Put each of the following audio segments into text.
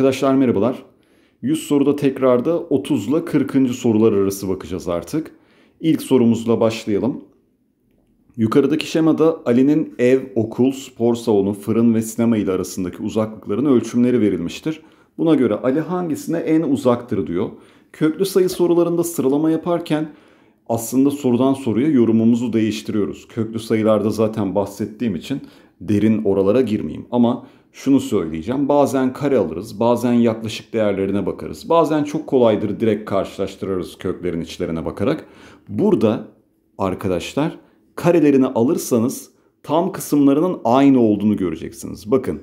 Arkadaşlar merhabalar. 100 soruda tekrarda 30 ile 40. sorular arası bakacağız artık. İlk sorumuzla başlayalım. Yukarıdaki şemada Ali'nin ev, okul, spor salonu, fırın ve sinema ile arasındaki uzaklıkların ölçümleri verilmiştir. Buna göre Ali hangisine en uzaktır diyor. Köklü sayı sorularında sıralama yaparken aslında sorudan soruya yorumumuzu değiştiriyoruz. Köklü sayılarda zaten bahsettiğim için derin oralara girmeyeyim. Ama şunu söyleyeceğim. Bazen kare alırız, bazen yaklaşık değerlerine bakarız. Bazen çok kolaydır direkt karşılaştırırız köklerin içlerine bakarak. Burada arkadaşlar karelerini alırsanız tam kısımlarının aynı olduğunu göreceksiniz. Bakın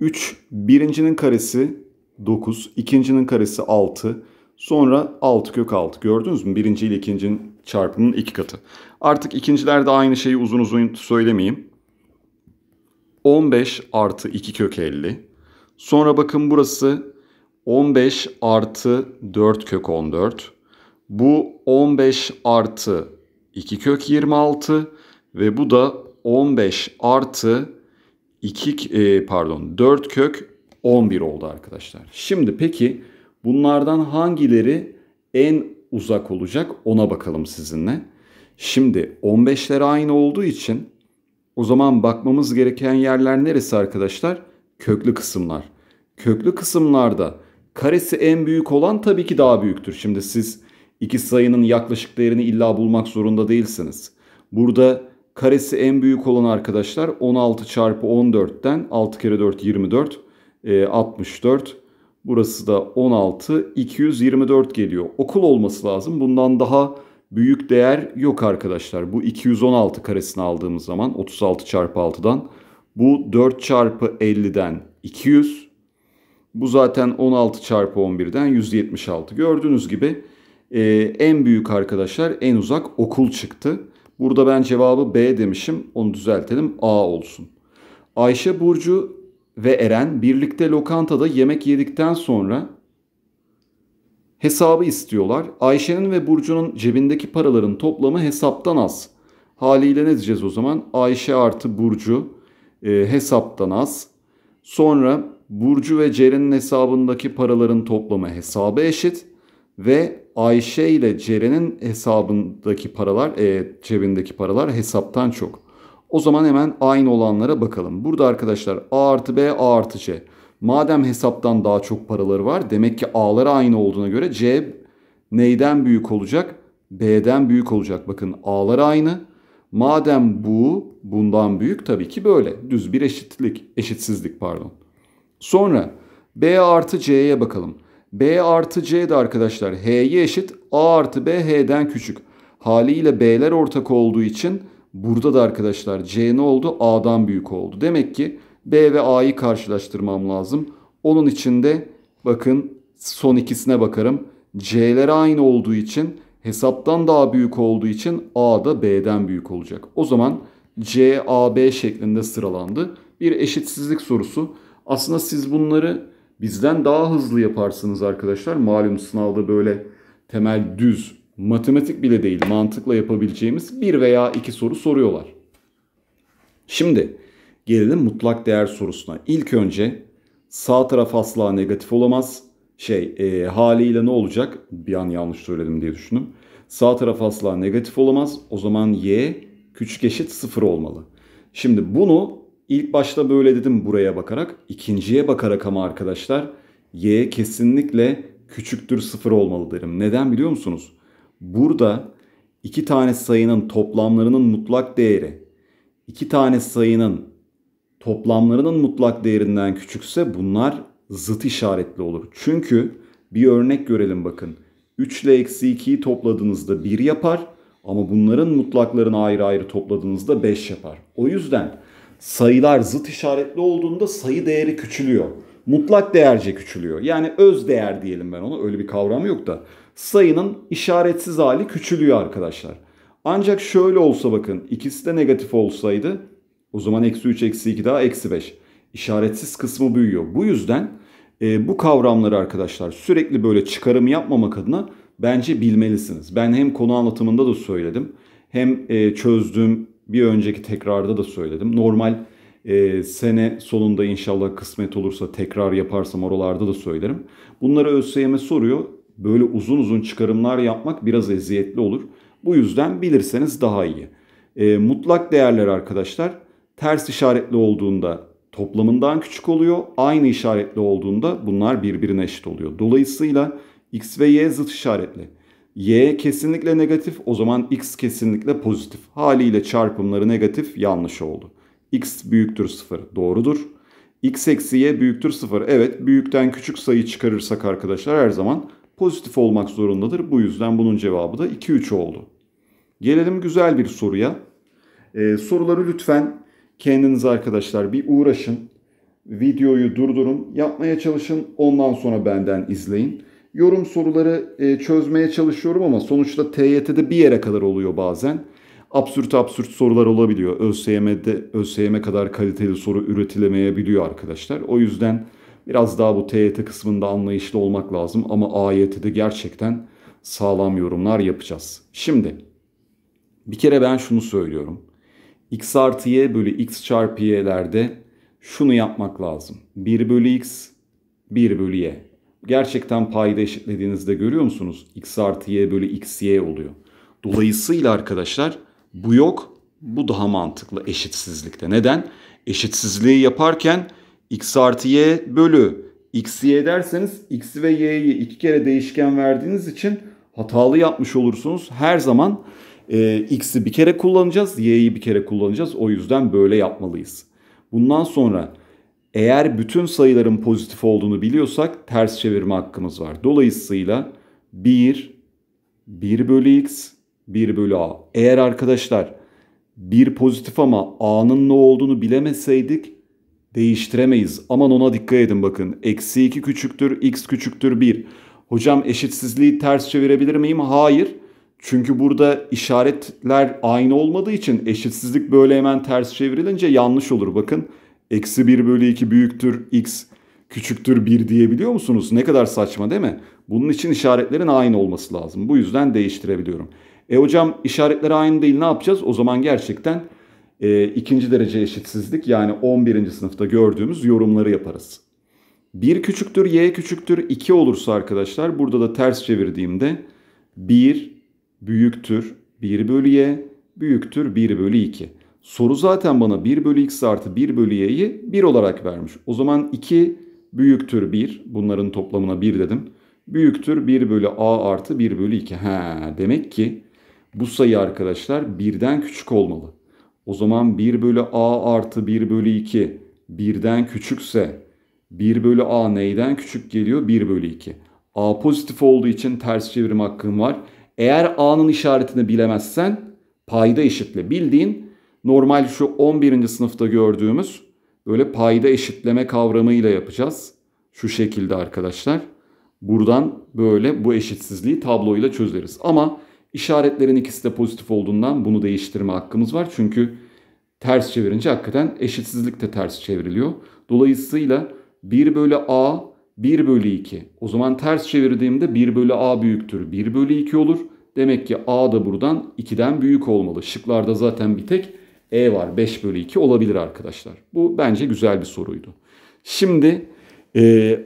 3 birincinin karesi 9, ikincinin karesi 6, sonra 6 kök 6 gördünüz mü? Birinci ile ikincinin çarpımının iki katı. Artık ikincilerde aynı şeyi uzun uzun söylemeyeyim. 15 artı 2 kök 50. Sonra bakın burası 15 artı 4 kök 14. Bu 15 artı 2 kök 26 ve bu da 15 artı 2 e, pardon 4 kök 11 oldu arkadaşlar. Şimdi peki bunlardan hangileri en uzak olacak ona bakalım sizinle. Şimdi 15'ler aynı olduğu için o zaman bakmamız gereken yerler neresi arkadaşlar? Köklü kısımlar. Köklü kısımlarda karesi en büyük olan tabii ki daha büyüktür. Şimdi siz iki sayının yaklaşık değerini illa bulmak zorunda değilsiniz. Burada karesi en büyük olan arkadaşlar 16 çarpı 14'ten 6 kere 4 24 e, 64 Burası da 16, 224 geliyor. Okul olması lazım. Bundan daha büyük değer yok arkadaşlar. Bu 216 karesini aldığımız zaman 36 çarpı 6'dan bu 4 çarpı 50'den 200. Bu zaten 16 çarpı 11'den 176. Gördüğünüz gibi e, en büyük arkadaşlar en uzak okul çıktı. Burada ben cevabı B demişim. Onu düzeltelim A olsun. Ayşe Burcu ve Eren birlikte lokantada yemek yedikten sonra Hesabı istiyorlar. Ayşe'nin ve Burcu'nun cebindeki paraların toplamı hesaptan az. Haliyle ne diyeceğiz o zaman? Ayşe artı Burcu e, hesaptan az. Sonra Burcu ve Ceren'in hesabındaki paraların toplamı hesaba eşit. Ve Ayşe ile Ceren'in hesabındaki paralar, e, cebindeki paralar hesaptan çok. O zaman hemen aynı olanlara bakalım. Burada arkadaşlar A artı B, A artı C. Madem hesaptan daha çok paraları var demek ki a'lar aynı olduğuna göre C neyden büyük olacak? B'den büyük olacak. Bakın A'lar aynı. Madem bu bundan büyük tabii ki böyle. Düz bir eşitlik, eşitsizlik pardon. Sonra B artı C'ye bakalım. B artı C de arkadaşlar H'ye eşit. A artı B H'den küçük. Haliyle B'ler ortak olduğu için burada da arkadaşlar C ne oldu? A'dan büyük oldu. Demek ki B ve A'yı karşılaştırmam lazım. Onun için de bakın son ikisine bakarım. C'ler aynı olduğu için hesaptan daha büyük olduğu için A da B'den büyük olacak. O zaman C, A, B şeklinde sıralandı. Bir eşitsizlik sorusu. Aslında siz bunları bizden daha hızlı yaparsınız arkadaşlar. Malum sınavda böyle temel düz matematik bile değil mantıkla yapabileceğimiz bir veya iki soru soruyorlar. Şimdi Gelelim mutlak değer sorusuna. İlk önce sağ taraf asla negatif olamaz. Şey e, haliyle ne olacak? Bir an yanlış söyledim diye düşündüm. Sağ taraf asla negatif olamaz. O zaman y küçük eşit sıfır olmalı. Şimdi bunu ilk başta böyle dedim buraya bakarak. ikinciye bakarak ama arkadaşlar y kesinlikle küçüktür sıfır olmalı derim. Neden biliyor musunuz? Burada iki tane sayının toplamlarının mutlak değeri iki tane sayının toplamlarının mutlak değerinden küçükse bunlar zıt işaretli olur. Çünkü bir örnek görelim bakın. 3 ile eksi 2'yi topladığınızda 1 yapar ama bunların mutlaklarını ayrı ayrı topladığınızda 5 yapar. O yüzden sayılar zıt işaretli olduğunda sayı değeri küçülüyor. Mutlak değerce küçülüyor. Yani öz değer diyelim ben ona. Öyle bir kavram yok da. Sayının işaretsiz hali küçülüyor arkadaşlar. Ancak şöyle olsa bakın ikisi de negatif olsaydı o zaman eksi 3 eksi 2 daha eksi 5. İşaretsiz kısmı büyüyor. Bu yüzden e, bu kavramları arkadaşlar sürekli böyle çıkarım yapmamak adına bence bilmelisiniz. Ben hem konu anlatımında da söyledim hem e, çözdüğüm bir önceki tekrarda da söyledim. Normal e, sene sonunda inşallah kısmet olursa tekrar yaparsam oralarda da söylerim. Bunları ÖSYM soruyor. Böyle uzun uzun çıkarımlar yapmak biraz eziyetli olur. Bu yüzden bilirseniz daha iyi. E, mutlak değerler arkadaşlar ters işaretli olduğunda toplamından küçük oluyor. Aynı işaretli olduğunda bunlar birbirine eşit oluyor. Dolayısıyla x ve y zıt işaretli. y kesinlikle negatif o zaman x kesinlikle pozitif. Haliyle çarpımları negatif yanlış oldu. x büyüktür 0 doğrudur. x eksi y büyüktür 0 evet büyükten küçük sayı çıkarırsak arkadaşlar her zaman pozitif olmak zorundadır. Bu yüzden bunun cevabı da 2-3 oldu. Gelelim güzel bir soruya. Ee, soruları lütfen Kendiniz arkadaşlar bir uğraşın. Videoyu durdurun. Yapmaya çalışın. Ondan sonra benden izleyin. Yorum soruları e, çözmeye çalışıyorum ama sonuçta TYT'de bir yere kadar oluyor bazen. Absürt absürt sorular olabiliyor. ÖSYM'de ÖSYM e kadar kaliteli soru üretilemeyebiliyor arkadaşlar. O yüzden biraz daha bu TYT kısmında anlayışlı olmak lazım ama AYT'de gerçekten sağlam yorumlar yapacağız. Şimdi bir kere ben şunu söylüyorum x artı y bölü x çarpı y'lerde şunu yapmak lazım. 1 bölü x, 1 bölü y. Gerçekten payda eşitlediğinizde görüyor musunuz? x artı y bölü x y oluyor. Dolayısıyla arkadaşlar bu yok, bu daha mantıklı eşitsizlikte. Neden? Eşitsizliği yaparken x artı y bölü x y derseniz x ve y'yi iki kere değişken verdiğiniz için hatalı yapmış olursunuz. Her zaman e, X'i bir kere kullanacağız, Y'yi bir kere kullanacağız. O yüzden böyle yapmalıyız. Bundan sonra eğer bütün sayıların pozitif olduğunu biliyorsak ters çevirme hakkımız var. Dolayısıyla 1, 1 bölü X, 1 bölü A. Eğer arkadaşlar 1 pozitif ama A'nın ne olduğunu bilemeseydik değiştiremeyiz. Aman ona dikkat edin bakın. Eksi 2 küçüktür, X küçüktür 1. Hocam eşitsizliği ters çevirebilir miyim? Hayır. Çünkü burada işaretler aynı olmadığı için eşitsizlik böyle hemen ters çevrilince yanlış olur. Bakın eksi 1 bölü 2 büyüktür x küçüktür 1 diyebiliyor musunuz? Ne kadar saçma değil mi? Bunun için işaretlerin aynı olması lazım. Bu yüzden değiştirebiliyorum. E hocam işaretler aynı değil ne yapacağız? O zaman gerçekten e, ikinci derece eşitsizlik yani 11. sınıfta gördüğümüz yorumları yaparız. 1 küçüktür y küçüktür 2 olursa arkadaşlar burada da ters çevirdiğimde 1 büyüktür 1 bölü y büyüktür 1 bölü 2. Soru zaten bana 1 bölü x artı 1 bölü y'yi 1 olarak vermiş. O zaman 2 büyüktür 1. Bunların toplamına 1 dedim. Büyüktür 1 bölü a artı 1 bölü 2. He, demek ki bu sayı arkadaşlar 1'den küçük olmalı. O zaman 1 bölü a artı 1 bölü 2 1'den küçükse 1 bölü a neyden küçük geliyor? 1 bölü 2. a pozitif olduğu için ters çevirme hakkım var. Eğer A'nın işaretini bilemezsen payda eşitle. Bildiğin normal şu 11. sınıfta gördüğümüz böyle payda eşitleme kavramıyla yapacağız. Şu şekilde arkadaşlar. Buradan böyle bu eşitsizliği tabloyla çözeriz. Ama işaretlerin ikisi de pozitif olduğundan bunu değiştirme hakkımız var. Çünkü ters çevirince hakikaten eşitsizlik de ters çevriliyor. Dolayısıyla 1 bölü A 1 bölü 2. O zaman ters çevirdiğimde 1 bölü A büyüktür 1 bölü 2 olur. Demek ki A da buradan 2'den büyük olmalı. Şıklarda zaten bir tek E var. 5 bölü 2 olabilir arkadaşlar. Bu bence güzel bir soruydu. Şimdi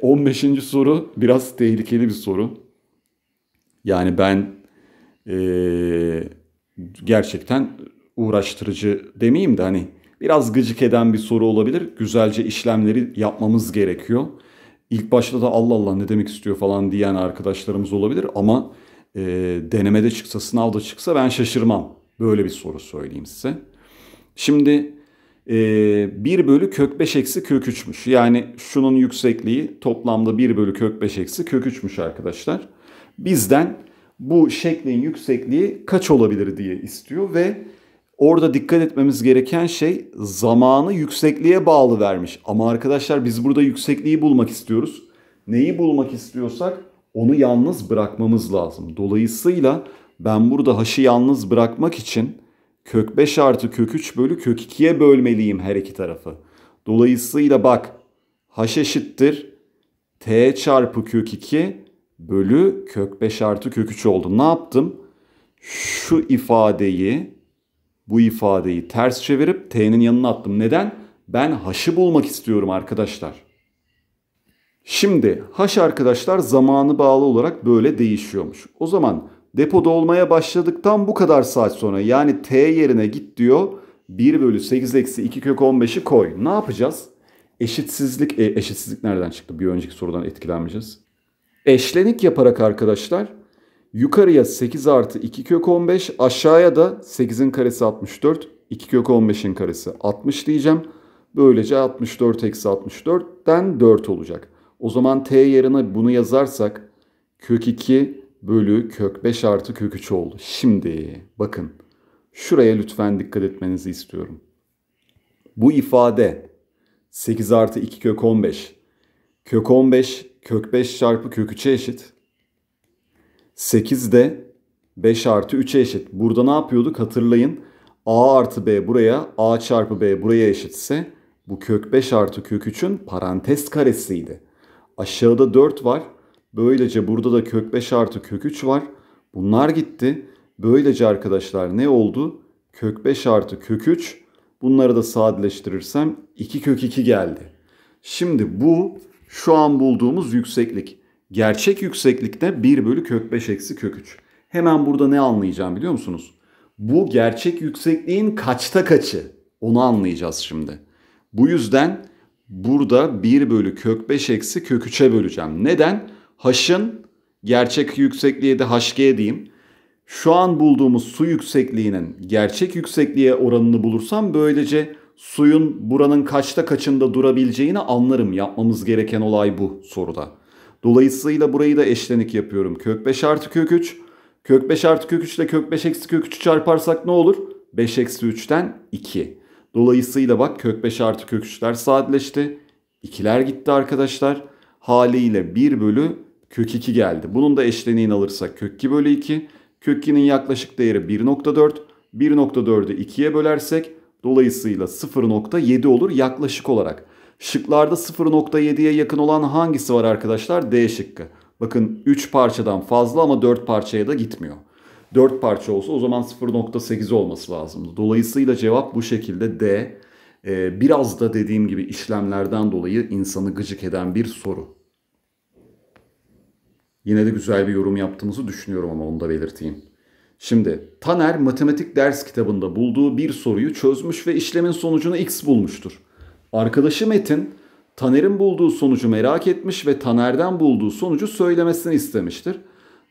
15. E, soru biraz tehlikeli bir soru. Yani ben e, gerçekten uğraştırıcı demeyeyim de hani biraz gıcık eden bir soru olabilir. Güzelce işlemleri yapmamız gerekiyor. İlk başta da Allah Allah ne demek istiyor falan diyen arkadaşlarımız olabilir ama e, denemede çıksa, sınavda çıksa ben şaşırmam. Böyle bir soru söyleyeyim size. Şimdi e, 1 bölü kök 5 eksi kök 3'müş. Yani şunun yüksekliği toplamda 1 bölü kök 5 eksi kök 3'müş arkadaşlar. Bizden bu şeklin yüksekliği kaç olabilir diye istiyor ve orada dikkat etmemiz gereken şey zamanı yüksekliğe bağlı vermiş. Ama arkadaşlar biz burada yüksekliği bulmak istiyoruz. Neyi bulmak istiyorsak onu yalnız bırakmamız lazım. Dolayısıyla ben burada haşı yalnız bırakmak için kök 5 artı kök 3 bölü kök 2'ye bölmeliyim her iki tarafı. Dolayısıyla bak haş eşittir t çarpı kök 2 bölü kök 5 artı kök 3 oldu. Ne yaptım? Şu ifadeyi bu ifadeyi ters çevirip t'nin yanına attım. Neden? Ben h'ı bulmak istiyorum arkadaşlar. Şimdi haş arkadaşlar zamanı bağlı olarak böyle değişiyormuş. O zaman depoda olmaya başladıktan bu kadar saat sonra yani t yerine git diyor 1 bölü 8 eksi 2 kök 15'i koy. Ne yapacağız? Eşitsizlik, e, eşitsizlik nereden çıktı? Bir önceki sorudan etkilenmeyeceğiz. Eşlenik yaparak arkadaşlar yukarıya 8 artı 2 kök 15 aşağıya da 8'in karesi 64 2 kök 15'in karesi 60 diyeceğim. Böylece 64 eksi 64'ten 4 olacak. O zaman t yerine bunu yazarsak kök 2 bölü kök 5 artı kök 3 oldu. Şimdi bakın şuraya lütfen dikkat etmenizi istiyorum. Bu ifade 8 artı 2 kök 15. Kök 15 kök 5 çarpı kök 3'e eşit. 8 de 5 artı 3'e eşit. Burada ne yapıyorduk hatırlayın. A artı B buraya, A çarpı B buraya eşitse bu kök 5 artı kök 3'ün parantez karesiydi. Aşağıda 4 var. Böylece burada da kök 5 artı kök 3 var. Bunlar gitti. Böylece arkadaşlar ne oldu? Kök 5 artı kök 3. Bunları da sadeleştirirsem 2 kök 2 geldi. Şimdi bu şu an bulduğumuz yükseklik. Gerçek yükseklikte 1 bölü kök 5 eksi kök 3. Hemen burada ne anlayacağım biliyor musunuz? Bu gerçek yüksekliğin kaçta kaçı? Onu anlayacağız şimdi. Bu yüzden burada 1 bölü kök 5 eksi kök 3'e böleceğim. Neden? H'ın gerçek yüksekliğe de HG diyeyim. Şu an bulduğumuz su yüksekliğinin gerçek yüksekliğe oranını bulursam böylece suyun buranın kaçta kaçında durabileceğini anlarım. Yapmamız gereken olay bu soruda. Dolayısıyla burayı da eşlenik yapıyorum. Kök 5 artı kök 3. Kök 5 artı kök 3 ile kök 5 eksi kök 3'ü çarparsak ne olur? 5 eksi 3'ten 2. Dolayısıyla bak kök 5 artı kök 3'ler sadeleşti. 2'ler gitti arkadaşlar. Haliyle 1 bölü kök 2 geldi. Bunun da eşleniğini alırsak kök 2 bölü 2. Kök 2'nin yaklaşık değeri 1.4. 1.4'ü 2'ye bölersek dolayısıyla 0.7 olur yaklaşık olarak. Şıklarda 0.7'ye yakın olan hangisi var arkadaşlar? D şıkkı. Bakın 3 parçadan fazla ama 4 parçaya da gitmiyor. 4 parça olsa o zaman 0.8 olması lazımdı. Dolayısıyla cevap bu şekilde D. E, biraz da dediğim gibi işlemlerden dolayı insanı gıcık eden bir soru. Yine de güzel bir yorum yaptığımızı düşünüyorum ama onu da belirteyim. Şimdi Taner matematik ders kitabında bulduğu bir soruyu çözmüş ve işlemin sonucunu x bulmuştur. Arkadaşı Metin Taner'in bulduğu sonucu merak etmiş ve Taner'den bulduğu sonucu söylemesini istemiştir.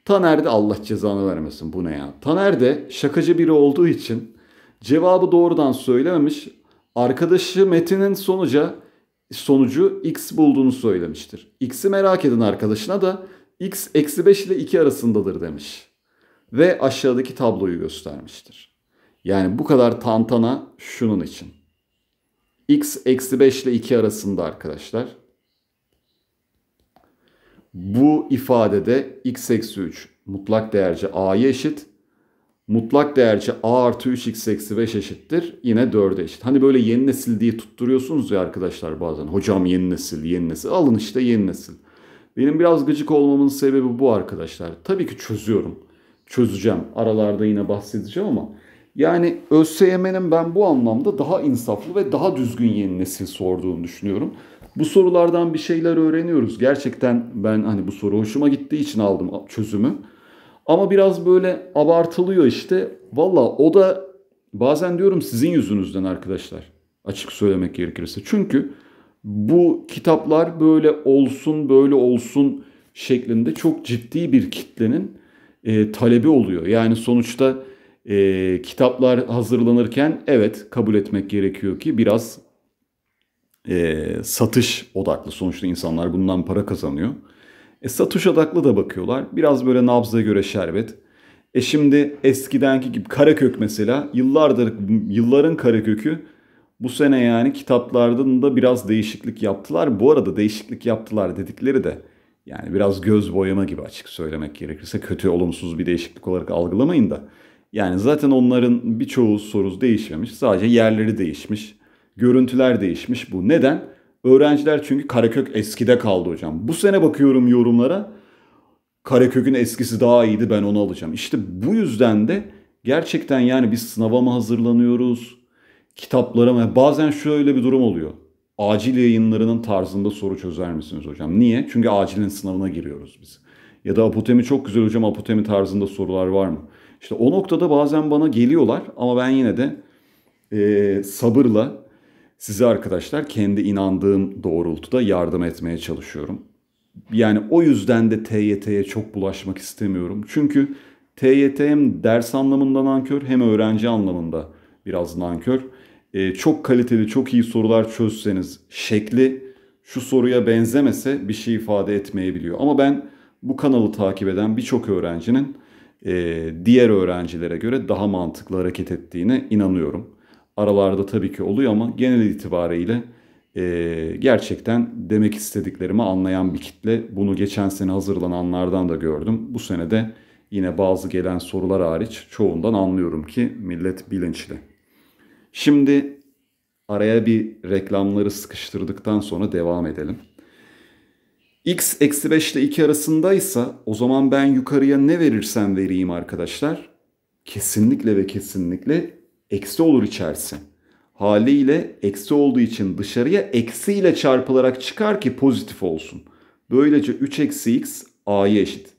Taner de Allah cezanı vermesin bu ne ya. Taner de şakacı biri olduğu için cevabı doğrudan söylememiş. Arkadaşı Metin'in sonuca sonucu x bulduğunu söylemiştir. X'i merak eden arkadaşına da x eksi 5 ile 2 arasındadır demiş. Ve aşağıdaki tabloyu göstermiştir. Yani bu kadar tantana şunun için. x eksi 5 ile 2 arasında arkadaşlar. Bu ifadede x eksi 3 mutlak değerci a'ya eşit. Mutlak değerci a artı 3 x eksi 5 eşittir. Yine 4'e eşit. Hani böyle yeni nesil diye tutturuyorsunuz ya arkadaşlar bazen. Hocam yeni nesil, yeni nesil. Alın işte yeni nesil. Benim biraz gıcık olmamın sebebi bu arkadaşlar. Tabii ki çözüyorum. Çözeceğim. Aralarda yine bahsedeceğim ama. Yani ÖSYM'nin ben bu anlamda daha insaflı ve daha düzgün yeni nesil sorduğunu düşünüyorum. Bu sorulardan bir şeyler öğreniyoruz. Gerçekten ben hani bu soru hoşuma gittiği için aldım çözümü. Ama biraz böyle abartılıyor işte. Valla o da bazen diyorum sizin yüzünüzden arkadaşlar. Açık söylemek gerekirse. Çünkü bu kitaplar böyle olsun böyle olsun şeklinde çok ciddi bir kitlenin e, talebi oluyor. Yani sonuçta e, kitaplar hazırlanırken evet kabul etmek gerekiyor ki biraz e, satış odaklı. Sonuçta insanlar bundan para kazanıyor. E, satış odaklı da bakıyorlar. Biraz böyle nabza göre şerbet. E şimdi eskidenki gibi Karakök mesela yıllardır yılların Karakök'ü bu sene yani kitaplardan da biraz değişiklik yaptılar. Bu arada değişiklik yaptılar dedikleri de yani biraz göz boyama gibi açık söylemek gerekirse kötü olumsuz bir değişiklik olarak algılamayın da. Yani zaten onların birçoğu soruz değişmemiş. Sadece yerleri değişmiş görüntüler değişmiş. Bu neden? Öğrenciler çünkü Karakök eskide kaldı hocam. Bu sene bakıyorum yorumlara. Karakök'ün eskisi daha iyiydi ben onu alacağım. İşte bu yüzden de gerçekten yani biz sınava mı hazırlanıyoruz? Kitaplara mı? Bazen şöyle bir durum oluyor. Acil yayınlarının tarzında soru çözer misiniz hocam? Niye? Çünkü acilin sınavına giriyoruz biz. Ya da apotemi çok güzel hocam apotemi tarzında sorular var mı? İşte o noktada bazen bana geliyorlar ama ben yine de e, sabırla size arkadaşlar kendi inandığım doğrultuda yardım etmeye çalışıyorum. Yani o yüzden de TYT'ye çok bulaşmak istemiyorum. Çünkü TYT hem ders anlamında nankör hem öğrenci anlamında biraz nankör. Ee, çok kaliteli, çok iyi sorular çözseniz şekli şu soruya benzemese bir şey ifade etmeyebiliyor. Ama ben bu kanalı takip eden birçok öğrencinin e, diğer öğrencilere göre daha mantıklı hareket ettiğine inanıyorum aralarda tabii ki oluyor ama genel itibariyle e, gerçekten demek istediklerimi anlayan bir kitle. Bunu geçen sene hazırlananlardan da gördüm. Bu sene de yine bazı gelen sorular hariç çoğundan anlıyorum ki millet bilinçli. Şimdi araya bir reklamları sıkıştırdıktan sonra devam edelim. X eksi 5 ile 2 arasındaysa o zaman ben yukarıya ne verirsem vereyim arkadaşlar. Kesinlikle ve kesinlikle eksi olur içerisi. Haliyle eksi olduğu için dışarıya eksiyle çarpılarak çıkar ki pozitif olsun. Böylece 3 eksi x a'ya eşit.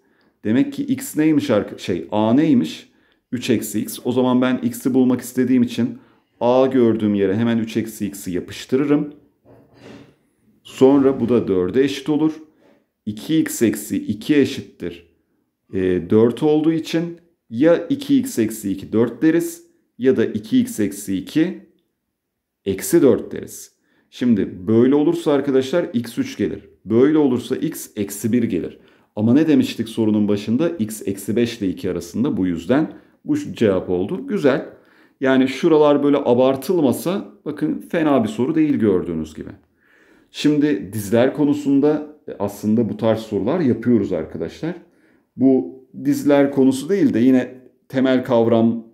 Demek ki x neymiş şey a neymiş? 3 eksi x. O zaman ben x'i bulmak istediğim için a gördüğüm yere hemen 3 eksi x'i yapıştırırım. Sonra bu da 4'e eşit olur. 2x eksi 2 eşittir. E, ee, 4 olduğu için ya 2x eksi 2 4 deriz ya da 2x eksi 2 eksi 4 deriz. Şimdi böyle olursa arkadaşlar x3 gelir. Böyle olursa x eksi 1 gelir. Ama ne demiştik sorunun başında? x eksi 5 ile 2 arasında bu yüzden bu cevap oldu. Güzel. Yani şuralar böyle abartılmasa bakın fena bir soru değil gördüğünüz gibi. Şimdi dizler konusunda e, aslında bu tarz sorular yapıyoruz arkadaşlar. Bu dizler konusu değil de yine temel kavram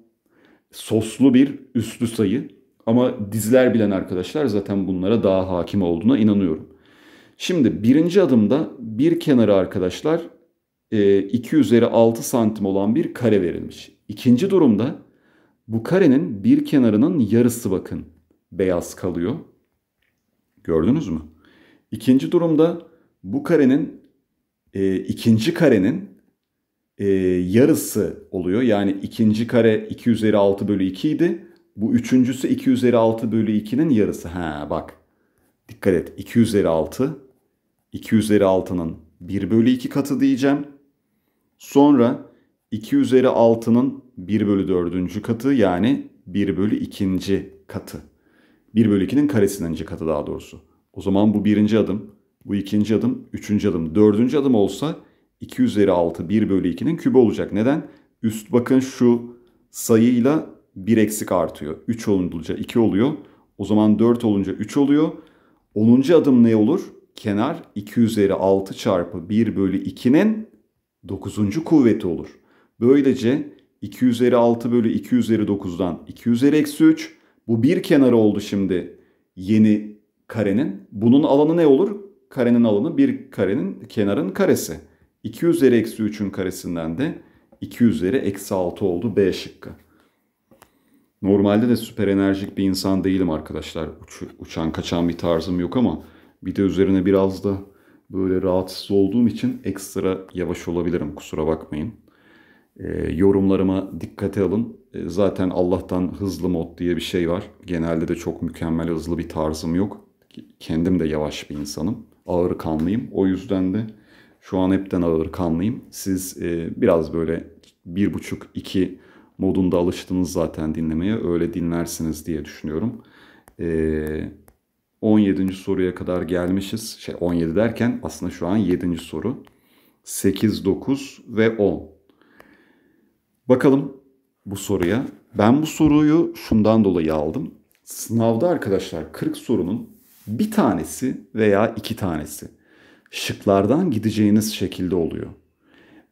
soslu bir üstlü sayı. Ama dizler bilen arkadaşlar zaten bunlara daha hakim olduğuna inanıyorum. Şimdi birinci adımda bir kenara arkadaşlar 2 e, üzeri 6 santim olan bir kare verilmiş. İkinci durumda bu karenin bir kenarının yarısı bakın beyaz kalıyor. Gördünüz mü? İkinci durumda bu karenin e, ikinci karenin e, yarısı oluyor. Yani ikinci kare 2 üzeri 6 bölü 2 idi. Bu üçüncüsü 2 üzeri 6 bölü 2'nin yarısı. Ha bak dikkat et 2 üzeri 6. 2 üzeri 6'nın 1 bölü 2 katı diyeceğim. Sonra 2 üzeri 6'nın 1 bölü 4. katı yani 1 bölü 2. katı. 1 bölü 2'nin karesinin katı daha doğrusu. O zaman bu birinci adım, bu ikinci adım, üçüncü adım, dördüncü adım olsa 2 üzeri 6 1 bölü 2'nin kübü olacak. Neden? Üst bakın şu sayıyla 1 eksik artıyor. 3 olunca 2 oluyor. O zaman 4 olunca 3 oluyor. 10. adım ne olur? Kenar 2 üzeri 6 çarpı 1 bölü 2'nin 9. kuvveti olur. Böylece 2 üzeri 6 bölü 2 üzeri 9'dan 2 üzeri eksi 3. Bu bir kenarı oldu şimdi yeni karenin. Bunun alanı ne olur? Karenin alanı bir karenin kenarın karesi. 2 üzeri eksi 3'ün karesinden de 2 üzeri eksi 6 oldu B şıkkı. Normalde de süper enerjik bir insan değilim arkadaşlar. Uç, uçan kaçan bir tarzım yok ama bir de üzerine biraz da böyle rahatsız olduğum için ekstra yavaş olabilirim kusura bakmayın. E, yorumlarıma dikkate alın. E, zaten Allah'tan hızlı mod diye bir şey var. Genelde de çok mükemmel hızlı bir tarzım yok. Kendim de yavaş bir insanım. Ağır kanlıyım. O yüzden de şu an hepten kanlıyım. Siz e, biraz böyle 1.5-2 modunda alıştınız zaten dinlemeye. Öyle dinlersiniz diye düşünüyorum. E, 17. soruya kadar gelmişiz. Şey 17 derken aslında şu an 7. soru. 8, 9 ve 10. Bakalım bu soruya. Ben bu soruyu şundan dolayı aldım. Sınavda arkadaşlar 40 sorunun bir tanesi veya iki tanesi şıklardan gideceğiniz şekilde oluyor.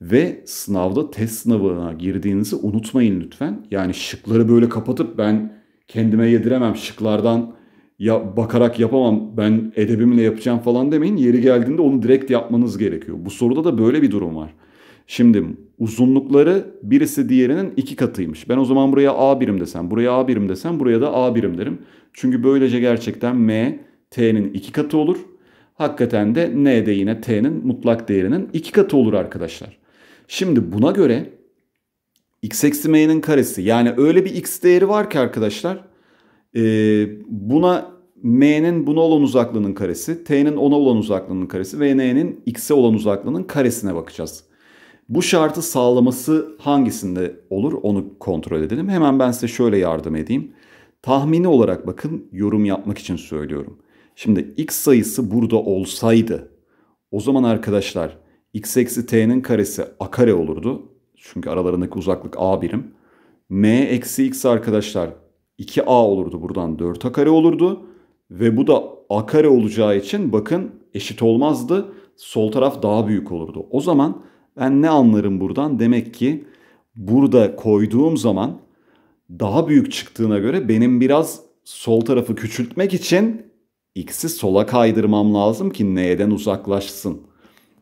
Ve sınavda test sınavına girdiğinizi unutmayın lütfen. Yani şıkları böyle kapatıp ben kendime yediremem şıklardan ya bakarak yapamam ben edebimle yapacağım falan demeyin. Yeri geldiğinde onu direkt yapmanız gerekiyor. Bu soruda da böyle bir durum var. Şimdi uzunlukları birisi diğerinin iki katıymış. Ben o zaman buraya A birim desem, buraya A birim desem, buraya da A birim derim. Çünkü böylece gerçekten M, T'nin iki katı olur hakikaten de n'de yine t'nin mutlak değerinin iki katı olur arkadaşlar. Şimdi buna göre x eksi m'nin karesi yani öyle bir x değeri var ki arkadaşlar e, buna m'nin buna olan uzaklığının karesi, t'nin ona olan uzaklığının karesi ve n'nin x'e olan uzaklığının karesine bakacağız. Bu şartı sağlaması hangisinde olur onu kontrol edelim. Hemen ben size şöyle yardım edeyim. Tahmini olarak bakın yorum yapmak için söylüyorum. Şimdi x sayısı burada olsaydı o zaman arkadaşlar x eksi t'nin karesi a kare olurdu. Çünkü aralarındaki uzaklık a birim. m eksi x arkadaşlar 2a olurdu buradan 4a kare olurdu. Ve bu da a kare olacağı için bakın eşit olmazdı. Sol taraf daha büyük olurdu. O zaman ben ne anlarım buradan? Demek ki burada koyduğum zaman daha büyük çıktığına göre benim biraz sol tarafı küçültmek için x'i sola kaydırmam lazım ki n'den uzaklaşsın.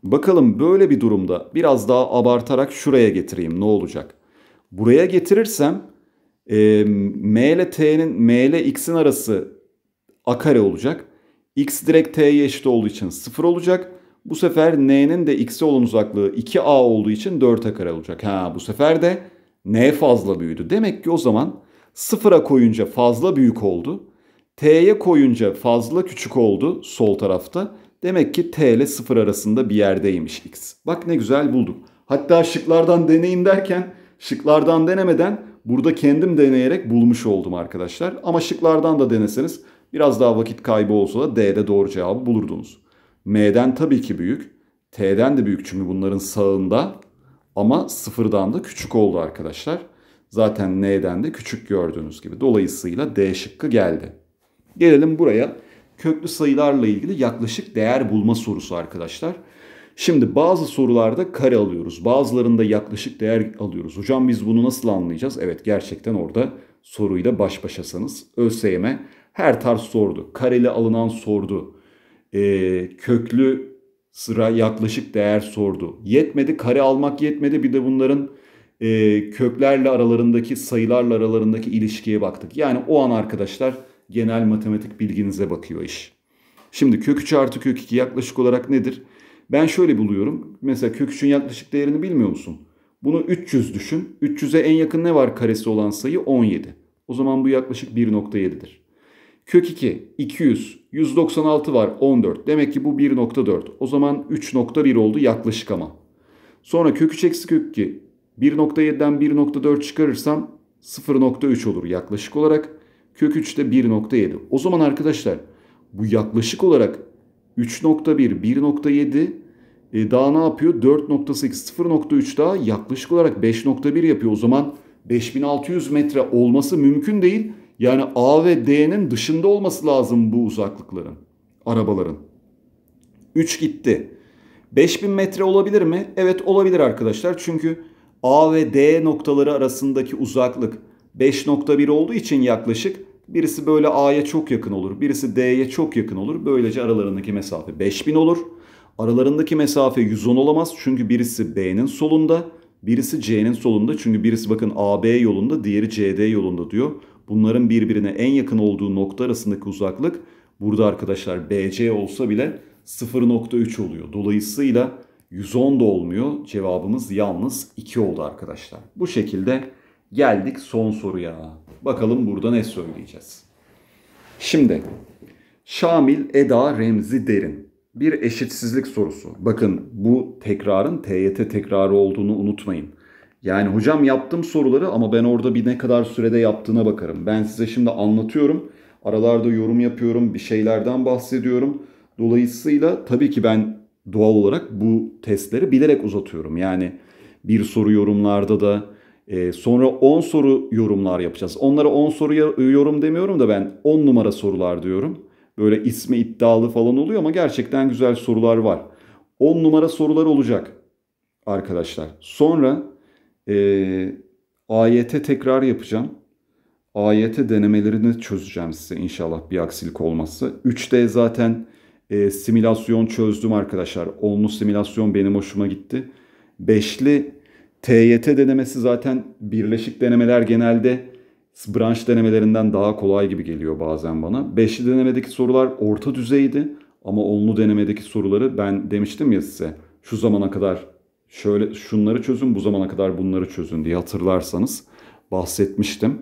Bakalım böyle bir durumda biraz daha abartarak şuraya getireyim ne olacak? Buraya getirirsem e, m ile t'nin m ile x'in arası a kare olacak. x direkt t'ye eşit olduğu için 0 olacak. Bu sefer n'nin de x'e olan uzaklığı 2a olduğu için 4a kare olacak. Ha bu sefer de n fazla büyüdü. Demek ki o zaman sıfıra koyunca fazla büyük oldu. T'ye koyunca fazla küçük oldu sol tarafta. Demek ki t ile 0 arasında bir yerdeymiş x. Bak ne güzel buldum. Hatta şıklardan deneyin derken şıklardan denemeden burada kendim deneyerek bulmuş oldum arkadaşlar. Ama şıklardan da deneseniz biraz daha vakit kaybı olsa da D'de doğru cevabı bulurdunuz. M'den tabii ki büyük. T'den de büyük çünkü bunların sağında. Ama sıfırdan da küçük oldu arkadaşlar. Zaten N'den de küçük gördüğünüz gibi. Dolayısıyla D şıkkı geldi. Gelelim buraya. Köklü sayılarla ilgili yaklaşık değer bulma sorusu arkadaşlar. Şimdi bazı sorularda kare alıyoruz. Bazılarında yaklaşık değer alıyoruz. Hocam biz bunu nasıl anlayacağız? Evet gerçekten orada soruyla baş başasanız. ÖSYM e her tarz sordu. Kareli alınan sordu. E, köklü sıra yaklaşık değer sordu. Yetmedi kare almak yetmedi. Bir de bunların e, köklerle aralarındaki sayılarla aralarındaki ilişkiye baktık. Yani o an arkadaşlar genel matematik bilginize bakıyor iş. Şimdi kök 3 artı kök 2 yaklaşık olarak nedir? Ben şöyle buluyorum. Mesela kök 3'ün yaklaşık değerini bilmiyor musun? Bunu 300 düşün. 300'e en yakın ne var karesi olan sayı? 17. O zaman bu yaklaşık 1.7'dir. Kök 2, 200, 196 var 14. Demek ki bu 1.4. O zaman 3.1 oldu yaklaşık ama. Sonra kök 3 eksi kök 2. 1.7'den 1.4 çıkarırsam 0.3 olur yaklaşık olarak. Kök 3 de 1.7. O zaman arkadaşlar bu yaklaşık olarak 3.1, 1.7 e, daha ne yapıyor? 4.8, 0.3 daha yaklaşık olarak 5.1 yapıyor. O zaman 5600 metre olması mümkün değil. Yani A ve D'nin dışında olması lazım bu uzaklıkların, arabaların. 3 gitti. 5000 metre olabilir mi? Evet olabilir arkadaşlar. Çünkü A ve D noktaları arasındaki uzaklık 5.1 olduğu için yaklaşık Birisi böyle A'ya çok yakın olur. Birisi D'ye çok yakın olur. Böylece aralarındaki mesafe 5000 olur. Aralarındaki mesafe 110 olamaz. Çünkü birisi B'nin solunda. Birisi C'nin solunda. Çünkü birisi bakın AB yolunda. Diğeri CD yolunda diyor. Bunların birbirine en yakın olduğu nokta arasındaki uzaklık burada arkadaşlar BC olsa bile 0.3 oluyor. Dolayısıyla 110 da olmuyor. Cevabımız yalnız 2 oldu arkadaşlar. Bu şekilde geldik son soruya. Bakalım burada ne söyleyeceğiz. Şimdi Şamil Eda Remzi Derin. Bir eşitsizlik sorusu. Bakın bu tekrarın TYT tekrarı olduğunu unutmayın. Yani hocam yaptım soruları ama ben orada bir ne kadar sürede yaptığına bakarım. Ben size şimdi anlatıyorum. Aralarda yorum yapıyorum. Bir şeylerden bahsediyorum. Dolayısıyla tabii ki ben doğal olarak bu testleri bilerek uzatıyorum. Yani bir soru yorumlarda da ee, sonra 10 soru yorumlar yapacağız. Onlara 10 soru yorum demiyorum da ben 10 numara sorular diyorum. Böyle ismi iddialı falan oluyor ama gerçekten güzel sorular var. 10 numara sorular olacak arkadaşlar. Sonra e, AYT tekrar yapacağım. AYT denemelerini çözeceğim size inşallah bir aksilik olmazsa. 3D zaten e, simülasyon çözdüm arkadaşlar. Onlu simülasyon benim hoşuma gitti. Beşli TYT denemesi zaten birleşik denemeler genelde branş denemelerinden daha kolay gibi geliyor bazen bana. Beşli denemedeki sorular orta düzeydi ama onlu denemedeki soruları ben demiştim ya size şu zamana kadar şöyle şunları çözün bu zamana kadar bunları çözün diye hatırlarsanız bahsetmiştim.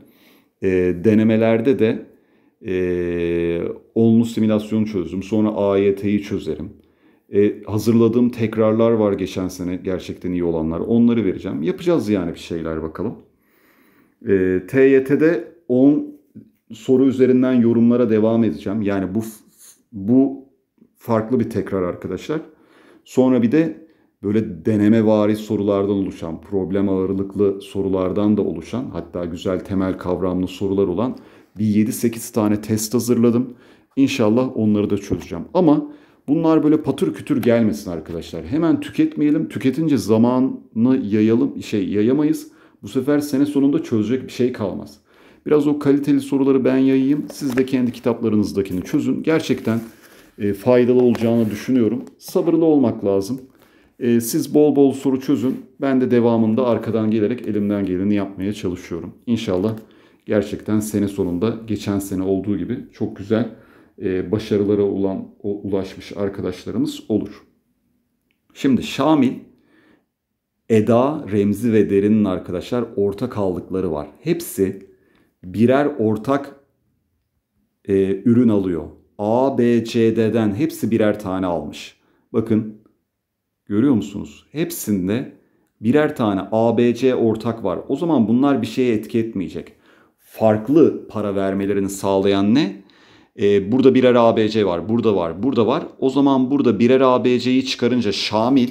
E, denemelerde de e, onlu simülasyonu çözdüm sonra AYT'yi çözerim e, hazırladığım tekrarlar var geçen sene gerçekten iyi olanlar. Onları vereceğim. Yapacağız yani bir şeyler bakalım. E, TYT'de 10 soru üzerinden yorumlara devam edeceğim. Yani bu bu farklı bir tekrar arkadaşlar. Sonra bir de böyle deneme vari sorulardan oluşan, problem ağırlıklı sorulardan da oluşan, hatta güzel temel kavramlı sorular olan bir 7-8 tane test hazırladım. İnşallah onları da çözeceğim. Ama Bunlar böyle patır kütür gelmesin arkadaşlar. Hemen tüketmeyelim. Tüketince zamanı yayalım, şey yayamayız. Bu sefer sene sonunda çözecek bir şey kalmaz. Biraz o kaliteli soruları ben yayayım. Siz de kendi kitaplarınızdakini çözün. Gerçekten e, faydalı olacağını düşünüyorum. Sabırlı olmak lazım. E, siz bol bol soru çözün. Ben de devamında arkadan gelerek elimden geleni yapmaya çalışıyorum. İnşallah gerçekten sene sonunda geçen sene olduğu gibi çok güzel e, başarılara olan ulaşmış arkadaşlarımız olur. Şimdi Şamil, Eda, Remzi ve Derin'in arkadaşlar ortak aldıkları var. Hepsi birer ortak e, ürün alıyor. A, B, C, D'den hepsi birer tane almış. Bakın görüyor musunuz? Hepsinde birer tane A, B, C ortak var. O zaman bunlar bir şeye etki etmeyecek. Farklı para vermelerini sağlayan ne? E, burada birer ABC var, burada var, burada var. O zaman burada birer ABC'yi çıkarınca Şamil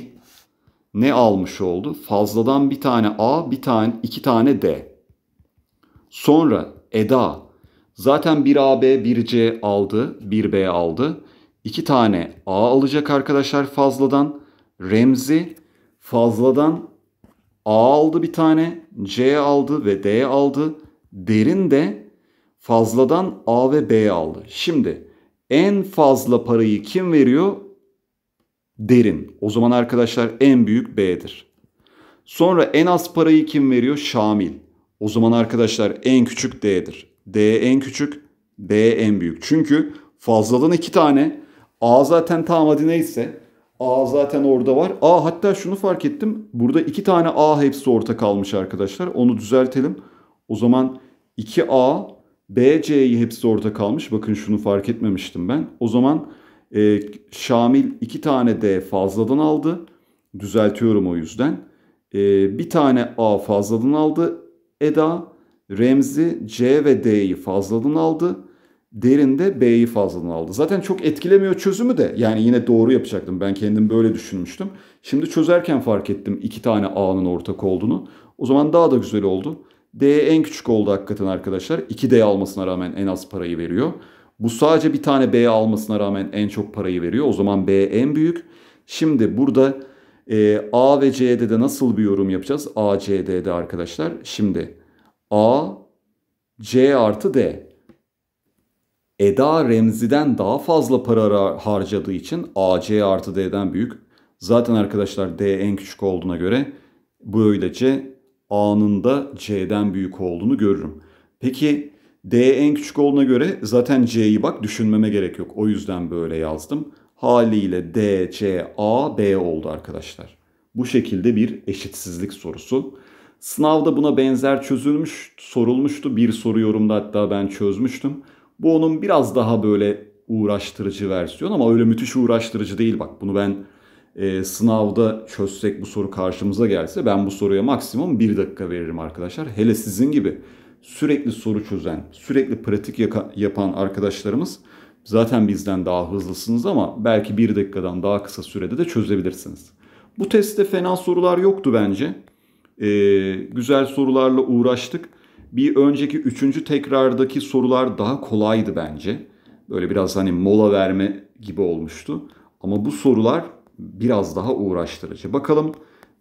ne almış oldu? Fazladan bir tane A, bir tane, iki tane D. Sonra Eda zaten bir AB, bir C aldı, bir B aldı. İki tane A alacak arkadaşlar fazladan. Remzi fazladan A aldı bir tane, C aldı ve D aldı. Derin de Fazladan A ve B aldı. Şimdi en fazla parayı kim veriyor? Derin. O zaman arkadaşlar en büyük B'dir. Sonra en az parayı kim veriyor? Şamil. O zaman arkadaşlar en küçük D'dir. D en küçük, B en büyük. Çünkü fazladan iki tane A zaten tam adı neyse A zaten orada var. A hatta şunu fark ettim. Burada iki tane A hepsi orta kalmış arkadaşlar. Onu düzeltelim. O zaman 2A B, C'yi hepsi orada kalmış. Bakın şunu fark etmemiştim ben. O zaman e, Şamil iki tane D fazladan aldı. Düzeltiyorum o yüzden. E, bir tane A fazladan aldı. Eda, Remzi C ve D'yi fazladan aldı. Derin de B'yi fazladan aldı. Zaten çok etkilemiyor çözümü de. Yani yine doğru yapacaktım. Ben kendim böyle düşünmüştüm. Şimdi çözerken fark ettim iki tane A'nın ortak olduğunu. O zaman daha da güzel oldu. D en küçük oldu hakikaten arkadaşlar. 2D almasına rağmen en az parayı veriyor. Bu sadece bir tane B almasına rağmen en çok parayı veriyor. O zaman B en büyük. Şimdi burada e, A ve C'de de nasıl bir yorum yapacağız? A, C'de de arkadaşlar. Şimdi A, C artı D. Eda Remzi'den daha fazla para harcadığı için A, C artı D'den büyük. Zaten arkadaşlar D en küçük olduğuna göre böylece Anında C'den büyük olduğunu görürüm. Peki D en küçük olduğuna göre zaten C'yi bak düşünmeme gerek yok. O yüzden böyle yazdım. Haliyle D, C, A, B oldu arkadaşlar. Bu şekilde bir eşitsizlik sorusu. Sınavda buna benzer çözülmüş, sorulmuştu. Bir soru yorumda hatta ben çözmüştüm. Bu onun biraz daha böyle uğraştırıcı versiyon ama öyle müthiş uğraştırıcı değil bak. Bunu ben e, sınavda çözsek bu soru karşımıza gelse ben bu soruya maksimum 1 dakika veririm arkadaşlar. Hele sizin gibi sürekli soru çözen, sürekli pratik yapan arkadaşlarımız zaten bizden daha hızlısınız ama belki 1 dakikadan daha kısa sürede de çözebilirsiniz. Bu testte fena sorular yoktu bence. Ee, güzel sorularla uğraştık. Bir önceki üçüncü tekrardaki sorular daha kolaydı bence. Böyle biraz hani mola verme gibi olmuştu. Ama bu sorular biraz daha uğraştırıcı. Bakalım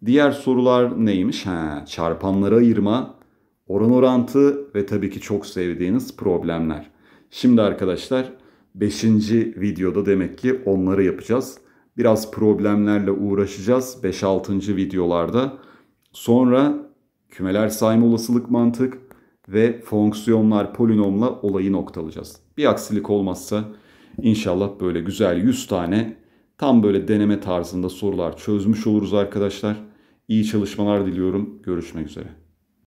diğer sorular neymiş? He, çarpanları ayırma, oran orantı ve tabii ki çok sevdiğiniz problemler. Şimdi arkadaşlar 5. videoda demek ki onları yapacağız. Biraz problemlerle uğraşacağız 5-6. videolarda. Sonra kümeler sayma olasılık mantık ve fonksiyonlar polinomla olayı noktalayacağız. Bir aksilik olmazsa inşallah böyle güzel 100 tane Tam böyle deneme tarzında sorular çözmüş oluruz arkadaşlar. İyi çalışmalar diliyorum. Görüşmek üzere.